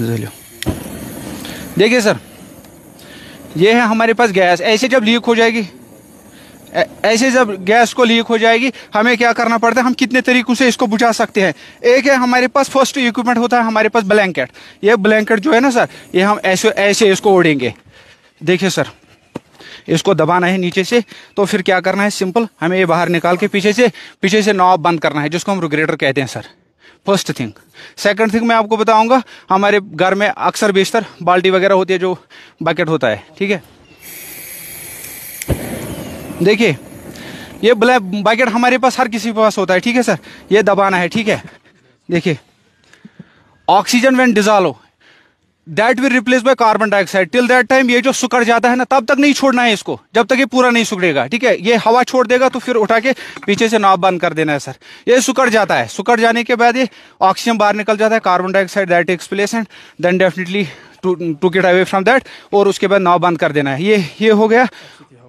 लो देखिए सर ये है हमारे पास गैस ऐसे जब लीक हो जाएगी ऐसे जब गैस को लीक हो जाएगी हमें क्या करना पड़ता है हम कितने तरीकों से इसको बुझा सकते हैं एक है हमारे पास फर्स्ट इक्विपमेंट होता है हमारे पास ब्लैंकेट ये ब्लैंकेट जो है ना सर ये हम ऐसे ऐसे इसको ओढ़ेंगे देखिए सर इसको दबाना है नीचे से तो फिर क्या करना है सिंपल हमें ये बाहर निकाल के पीछे से पीछे से नॉब बंद करना है जिसको हम रुग्रेटर कहते हैं sir first thing second thing मैं आपको बताऊंगा हमारे घर में अक्सर बेशतर बाल्टी वगैरह होती है जो बकेट होता है ठीक है देखिए ये ब्लैक बकेट हमारे पास हर किसी के पास होता है ठीक है सर ये दबाना है ठीक है देखिए oxygen when dissolve that will replace by carbon dioxide till that time ये जो सुकड़ जाता है ना तब तक नहीं छोड़ना है इसको जब तक ये पूरा नहीं सुखड़ेगा ठीक है ये हवा छोड़ देगा तो फिर उठा के पीछे से नाव बंद कर देना है सर ये सुकड़ जाता है सुकड़ जाने के बाद ये ऑक्सीजन बाहर निकल जाता है carbon dioxide that expels and then definitely to get away from that और उसके बाद नाव बंद कर देना है ये ये हो गया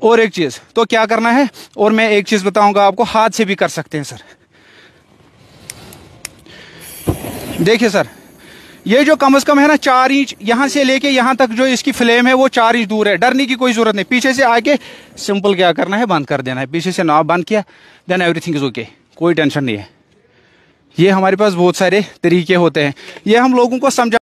और एक चीज़ तो क्या करना है और मैं एक चीज़ बताऊंगा आपको हाथ से भी कर सकते हैं सर देखिए सर ये जो कम अज कम है ना चार इंच यहाँ से लेके यहाँ तक जो इसकी फ्लेम है वो चार इंच दूर है डरने की कोई जरूरत नहीं पीछे से आके सिंपल क्या करना है बंद कर देना है पीछे से नाव बंद किया देन एवरीथिंग इज ओके कोई टेंशन नहीं है ये हमारे पास बहुत सारे तरीके होते हैं ये हम लोगों को समझा